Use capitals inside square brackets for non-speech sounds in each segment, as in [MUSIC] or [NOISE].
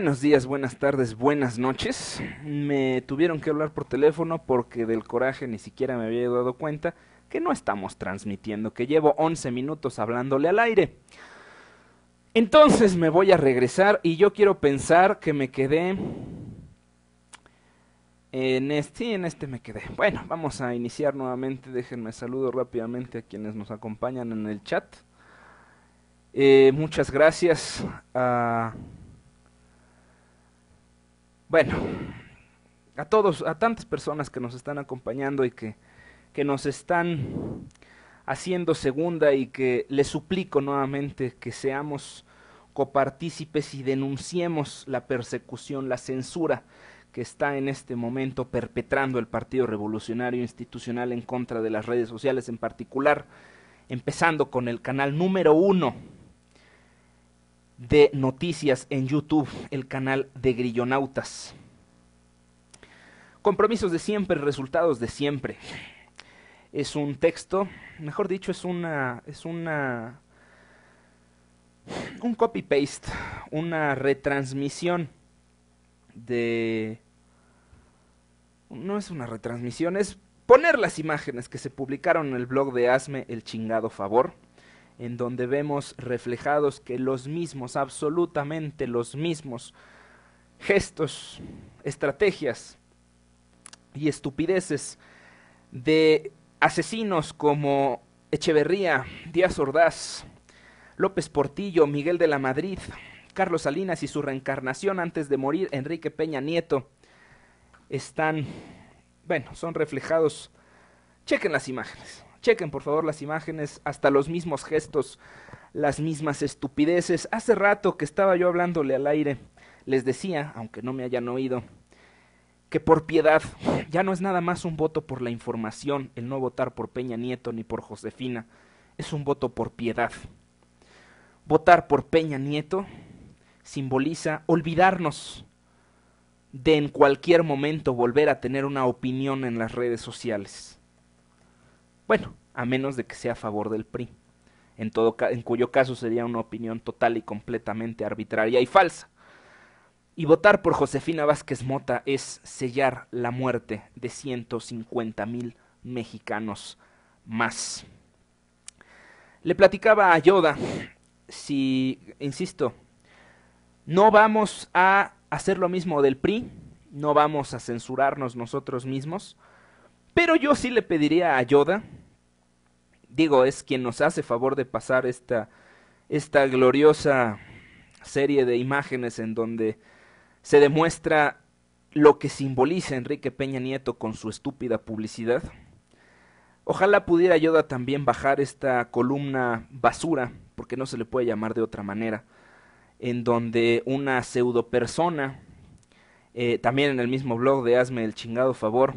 Buenos días, buenas tardes, buenas noches. Me tuvieron que hablar por teléfono porque del coraje ni siquiera me había dado cuenta que no estamos transmitiendo, que llevo 11 minutos hablándole al aire. Entonces me voy a regresar y yo quiero pensar que me quedé... En este, sí, en este me quedé. Bueno, vamos a iniciar nuevamente. Déjenme saludo rápidamente a quienes nos acompañan en el chat. Eh, muchas gracias a... Bueno, a todos, a tantas personas que nos están acompañando y que, que nos están haciendo segunda y que les suplico nuevamente que seamos copartícipes y denunciemos la persecución, la censura que está en este momento perpetrando el Partido Revolucionario Institucional en contra de las redes sociales en particular, empezando con el canal número uno de noticias en YouTube, el canal de Grillonautas. Compromisos de siempre, resultados de siempre. Es un texto, mejor dicho, es una es una un copy paste, una retransmisión de no es una retransmisión, es poner las imágenes que se publicaron en el blog de Asme, el chingado favor en donde vemos reflejados que los mismos, absolutamente los mismos gestos, estrategias y estupideces de asesinos como Echeverría, Díaz Ordaz, López Portillo, Miguel de la Madrid, Carlos Salinas y su reencarnación antes de morir, Enrique Peña Nieto, están, bueno, son reflejados. Chequen las imágenes. Chequen por favor las imágenes, hasta los mismos gestos, las mismas estupideces. Hace rato que estaba yo hablándole al aire, les decía, aunque no me hayan oído, que por piedad ya no es nada más un voto por la información, el no votar por Peña Nieto ni por Josefina, es un voto por piedad. Votar por Peña Nieto simboliza olvidarnos de en cualquier momento volver a tener una opinión en las redes sociales. Bueno, a menos de que sea a favor del PRI, en, todo en cuyo caso sería una opinión total y completamente arbitraria y falsa. Y votar por Josefina Vázquez Mota es sellar la muerte de 150 mil mexicanos más. Le platicaba a Yoda, si, insisto, no vamos a hacer lo mismo del PRI, no vamos a censurarnos nosotros mismos, pero yo sí le pediría a Yoda digo, es quien nos hace favor de pasar esta, esta gloriosa serie de imágenes en donde se demuestra lo que simboliza Enrique Peña Nieto con su estúpida publicidad. Ojalá pudiera yo también bajar esta columna basura, porque no se le puede llamar de otra manera, en donde una pseudo persona, eh, también en el mismo blog de Hazme el chingado favor,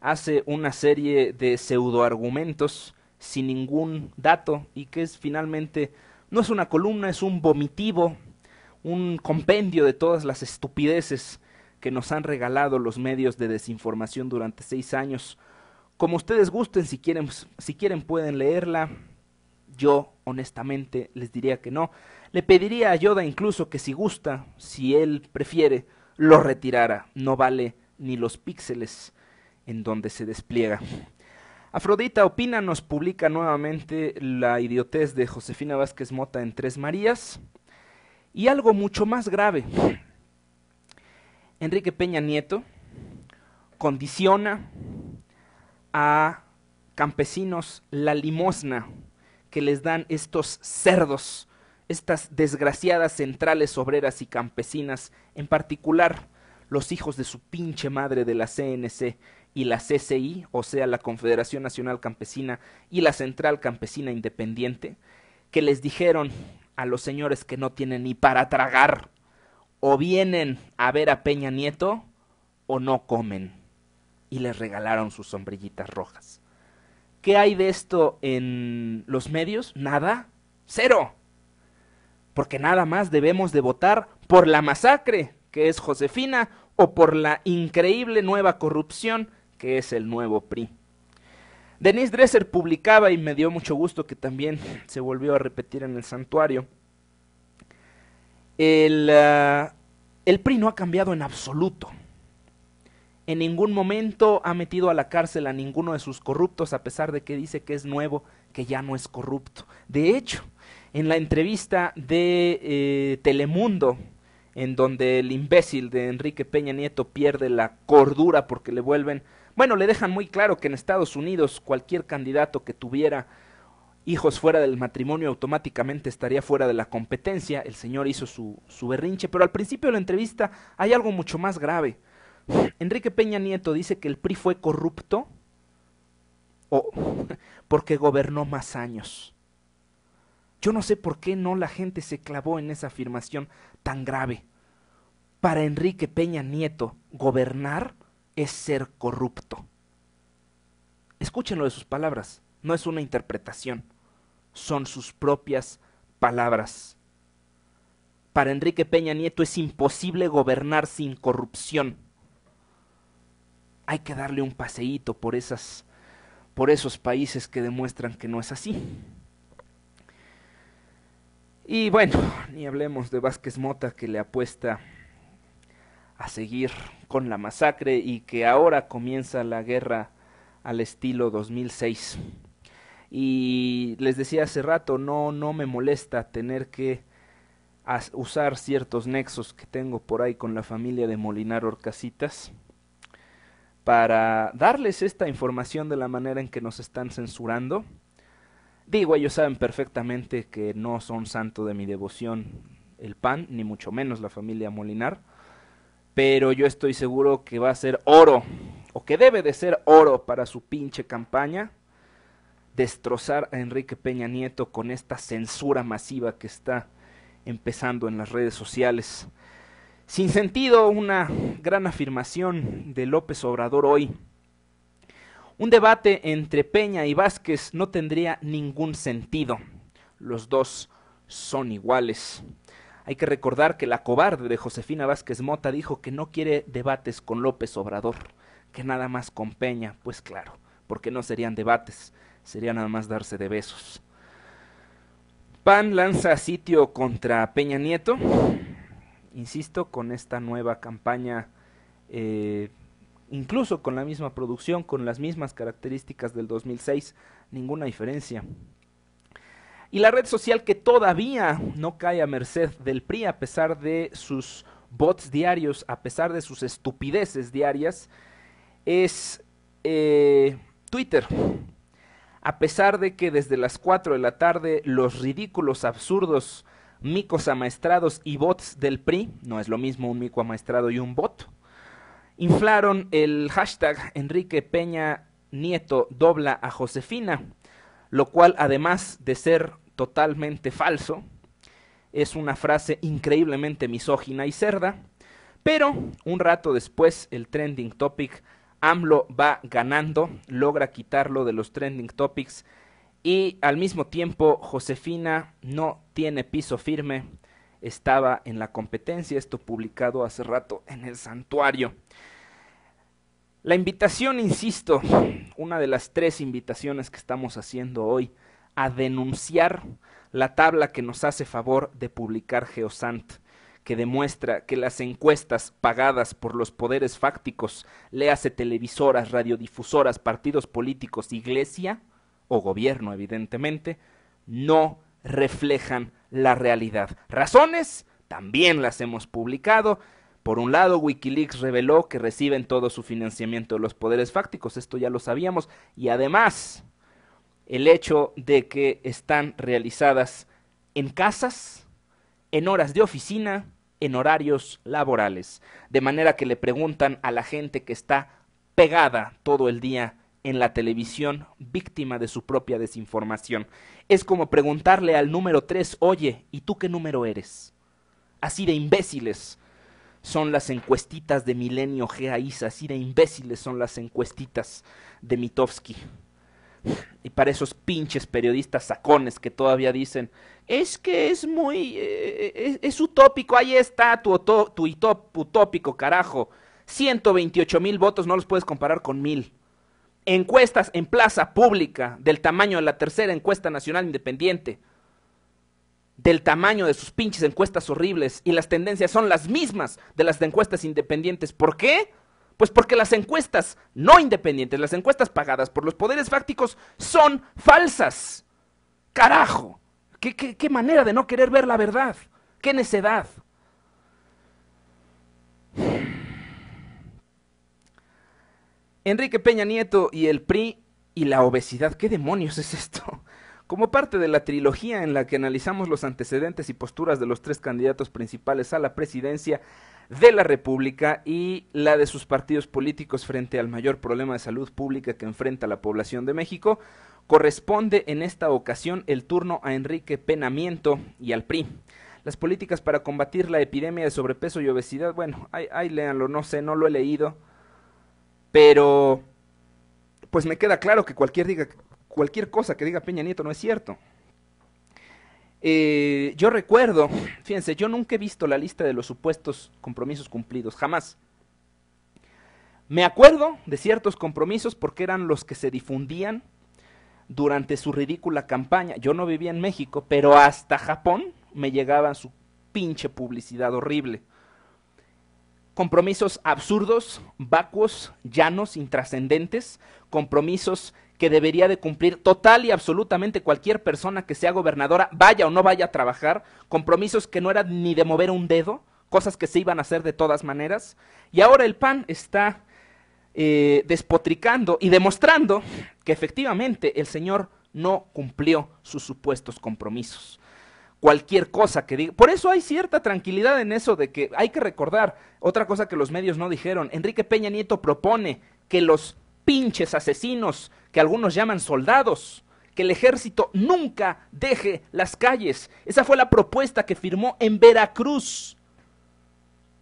hace una serie de pseudo argumentos sin ningún dato y que es finalmente, no es una columna, es un vomitivo, un compendio de todas las estupideces que nos han regalado los medios de desinformación durante seis años. Como ustedes gusten, si quieren, si quieren pueden leerla. Yo honestamente les diría que no. Le pediría a Yoda incluso que si gusta, si él prefiere, lo retirara. No vale ni los píxeles en donde se despliega. Afrodita Opina nos publica nuevamente la idiotez de Josefina Vázquez Mota en Tres Marías. Y algo mucho más grave. Enrique Peña Nieto condiciona a campesinos la limosna que les dan estos cerdos, estas desgraciadas centrales obreras y campesinas, en particular los hijos de su pinche madre de la CNC, y la CCI, o sea, la Confederación Nacional Campesina y la Central Campesina Independiente, que les dijeron a los señores que no tienen ni para tragar, o vienen a ver a Peña Nieto o no comen, y les regalaron sus sombrillitas rojas. ¿Qué hay de esto en los medios? Nada, cero. Porque nada más debemos de votar por la masacre, que es Josefina, o por la increíble nueva corrupción que es el nuevo PRI. Denise Dresser publicaba y me dio mucho gusto que también se volvió a repetir en el santuario. El, ah, PRI no ha cambiado en absoluto. En ningún momento ha metido a la cárcel a ninguno de sus corruptos a pesar de que dice que es nuevo, que ya no es corrupto. De hecho, en la entrevista de eh, Telemundo, en donde el imbécil de Enrique Peña Nieto pierde la cordura porque le vuelven bueno, le dejan muy claro que en Estados Unidos cualquier candidato que tuviera hijos fuera del matrimonio automáticamente estaría fuera de la competencia. El señor hizo su, berrinche, pero al principio de la entrevista hay algo mucho más grave. [SIGHS] Enrique Peña Nieto dice que el PRI fue corrupto o [LAUGHS] porque gobernó más años. Yo no sé por qué no la gente se clavó en esa afirmación tan grave. Para Enrique Peña Nieto, gobernar es ser corrupto. Escúchenlo de sus palabras, no es una interpretación, son sus propias palabras. Para Enrique Peña Nieto es imposible gobernar sin corrupción. Hay que darle un paseíto por esas por esos países que demuestran que no es así. Y bueno, ni hablemos de Vázquez Mota que le apuesta a seguir con la masacre y que ahora comienza la guerra al estilo 2006. Y les decía hace rato, no, no me molesta tener que usar ciertos nexos que tengo por ahí con la familia de Molinar Orcasitas para darles esta información de la manera en que nos están censurando. Digo, ellos saben perfectamente que no son santo de mi devoción el pan, ni mucho menos la familia Molinar, pero yo estoy seguro que va a ser oro, o que debe de ser oro para su pinche campaña, destrozar a Enrique Peña Nieto con esta censura masiva que está empezando en las redes sociales. Sin sentido, una gran afirmación de López Obrador hoy. Un debate entre Peña y Vázquez no tendría ningún sentido. Los dos son iguales. Hay que recordar que la cobarde de Josefina Vázquez Mota dijo que no quiere debates con López Obrador, que nada más con Peña, pues claro, porque no serían debates, sería nada más darse de besos. PAN lanza sitio contra Peña Nieto, insisto, con esta nueva campaña, eh, incluso con la misma producción, con las mismas características del 2006, ninguna diferencia. Y la red social que todavía no cae a merced del PRI a pesar de sus bots diarios, a pesar de sus estupideces diarias, es eh, Twitter. A pesar de que desde las 4 de la tarde los ridículos, absurdos, micos amaestrados y bots del PRI, no es lo mismo un mico amaestrado y un bot, inflaron el hashtag Enrique Peña Nieto dobla a Josefina lo cual además de ser totalmente falso, es una frase increíblemente misógina y cerda, pero un rato después el trending topic AMLO va ganando, logra quitarlo de los trending topics y al mismo tiempo Josefina no tiene piso firme, estaba en la competencia, esto publicado hace rato en el santuario. La invitación, insisto, una de las tres invitaciones que estamos haciendo hoy, a denunciar la tabla que nos hace favor de publicar Geosant, que demuestra que las encuestas pagadas por los poderes fácticos, léase televisoras, radiodifusoras, partidos políticos, iglesia o gobierno, evidentemente, no reflejan la realidad. Razones también las hemos publicado por un lado, Wikileaks reveló que reciben todo su financiamiento de los poderes fácticos, esto ya lo sabíamos, y además el hecho de que están realizadas en casas, en horas de oficina, en horarios laborales, de manera que le preguntan a la gente que está pegada todo el día en la televisión, víctima de su propia desinformación. Es como preguntarle al número 3, oye, ¿y tú qué número eres? Así de imbéciles son las encuestitas de Milenio G. Aiza, así de imbéciles son las encuestitas de Mitofsky. Y para esos pinches periodistas sacones que todavía dicen, es que es muy, eh, eh, es, utópico, ahí está tu, tu utópico, carajo. 128 mil votos no los puedes comparar con mil. Encuestas en plaza pública del tamaño de la tercera encuesta nacional independiente del tamaño de sus pinches encuestas horribles y las tendencias son las mismas de las de encuestas independientes. ¿Por qué? Pues porque las encuestas no independientes, las encuestas pagadas por los poderes fácticos son falsas. Carajo, qué, qué manera de no querer ver la verdad, qué necedad. [SIGHS] Enrique Peña Nieto y el PRI y la obesidad, ¿qué demonios es esto? Como parte de la trilogía en la que analizamos los antecedentes y posturas de los tres candidatos principales a la presidencia de la República y la de sus partidos políticos frente al mayor problema de salud pública que enfrenta la población de México, corresponde en esta ocasión el turno a Enrique Penamiento y al PRI. Las políticas para combatir la epidemia de sobrepeso y obesidad, bueno, ahí, léanlo, no sé, no lo he leído, pero pues me queda claro que cualquier diga, cualquier cosa que diga Peña Nieto no es cierto. Eh, yo recuerdo, fíjense, yo nunca he visto la lista de los supuestos compromisos cumplidos, jamás. Me acuerdo de ciertos compromisos porque eran los que se difundían durante su ridícula campaña. Yo no vivía en México, pero hasta Japón me llegaba su pinche publicidad horrible. Compromisos absurdos, vacuos, llanos, intrascendentes, compromisos que debería de cumplir total y absolutamente cualquier persona que sea gobernadora, vaya o no vaya a trabajar, compromisos que no eran ni de mover un dedo, cosas que se iban a hacer de todas maneras. Y ahora el PAN está eh, despotricando y demostrando que efectivamente el señor no cumplió sus supuestos compromisos. Cualquier cosa que diga. Por eso hay cierta tranquilidad en eso de que hay que recordar, otra cosa que los medios no dijeron, Enrique Peña Nieto propone que los pinches asesinos que algunos llaman soldados, que el ejército nunca deje las calles. Esa fue la propuesta que firmó en Veracruz.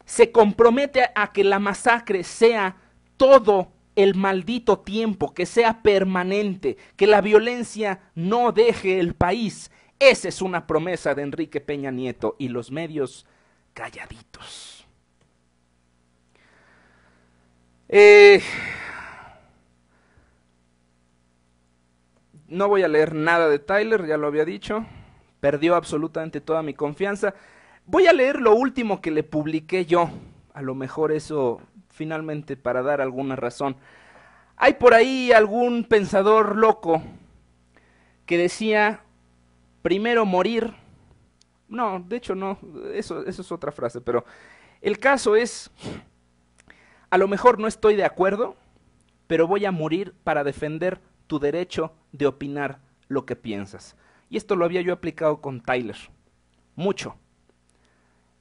Se compromete a que la masacre sea todo el maldito tiempo, que sea permanente, que la violencia no deje el país. Esa es una promesa de Enrique Peña Nieto y los medios calladitos. Eh, No voy a leer nada de Tyler, ya lo había dicho. Perdió absolutamente toda mi confianza. Voy a leer lo último que le publiqué yo. A lo mejor eso finalmente para dar alguna razón. Hay por ahí algún pensador loco que decía, primero morir. No, de hecho no, eso, eso es otra frase, pero el caso es, a lo mejor no estoy de acuerdo, pero voy a morir para defender tu derecho de opinar lo que piensas. Y esto lo había yo aplicado con Tyler. Mucho.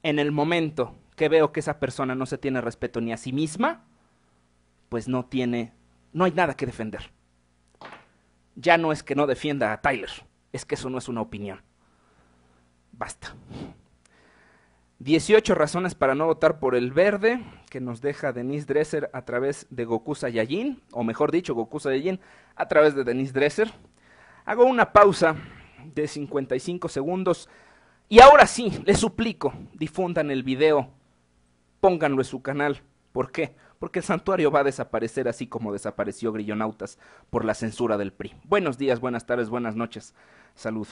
En el momento que veo que esa persona no se tiene respeto ni a sí misma, pues no tiene, no hay nada que defender. Ya no es que no defienda a Tyler, es que eso no es una opinión. Basta. 18 razones para no votar por el verde que nos deja Denise Dresser a través de Goku Yayin, o mejor dicho, Goku Saiyajin a través de Denise Dresser. Hago una pausa de 55 segundos y ahora sí, les suplico, difundan el video, pónganlo en su canal. ¿Por qué? Porque el santuario va a desaparecer así como desapareció Grillonautas por la censura del PRI. Buenos días, buenas tardes, buenas noches. Salud.